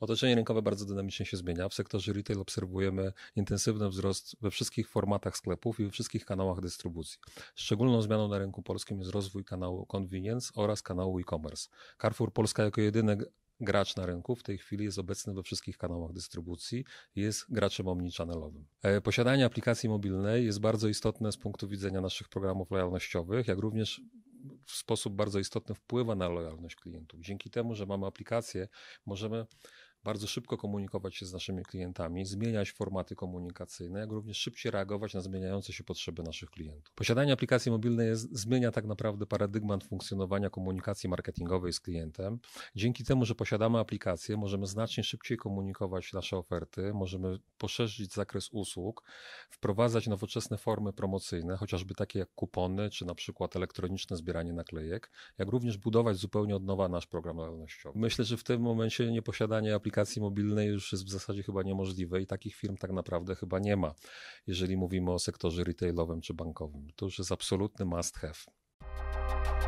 Otoczenie rynkowe bardzo dynamicznie się zmienia. W sektorze retail obserwujemy intensywny wzrost we wszystkich formatach sklepów i we wszystkich kanałach dystrybucji. Szczególną zmianą na rynku polskim jest rozwój kanału convenience oraz kanału e-commerce. Carrefour Polska jako jedyny gracz na rynku w tej chwili jest obecny we wszystkich kanałach dystrybucji i jest graczem omnichannelowym. E, posiadanie aplikacji mobilnej jest bardzo istotne z punktu widzenia naszych programów lojalnościowych, jak również w sposób bardzo istotny wpływa na lojalność klientów. Dzięki temu, że mamy aplikację, możemy bardzo szybko komunikować się z naszymi klientami, zmieniać formaty komunikacyjne, jak również szybciej reagować na zmieniające się potrzeby naszych klientów. Posiadanie aplikacji mobilnej jest, zmienia tak naprawdę paradygmat funkcjonowania komunikacji marketingowej z klientem. Dzięki temu, że posiadamy aplikację, możemy znacznie szybciej komunikować nasze oferty, możemy poszerzyć zakres usług, wprowadzać nowoczesne formy promocyjne, chociażby takie jak kupony, czy na przykład elektroniczne zbieranie naklejek, jak również budować zupełnie od nowa nasz program lojalnościowy. Myślę, że w tym momencie nieposiadanie aplikacji aplikacji mobilnej już jest w zasadzie chyba niemożliwe i takich firm tak naprawdę chyba nie ma, jeżeli mówimy o sektorze retailowym czy bankowym. To już jest absolutny must have.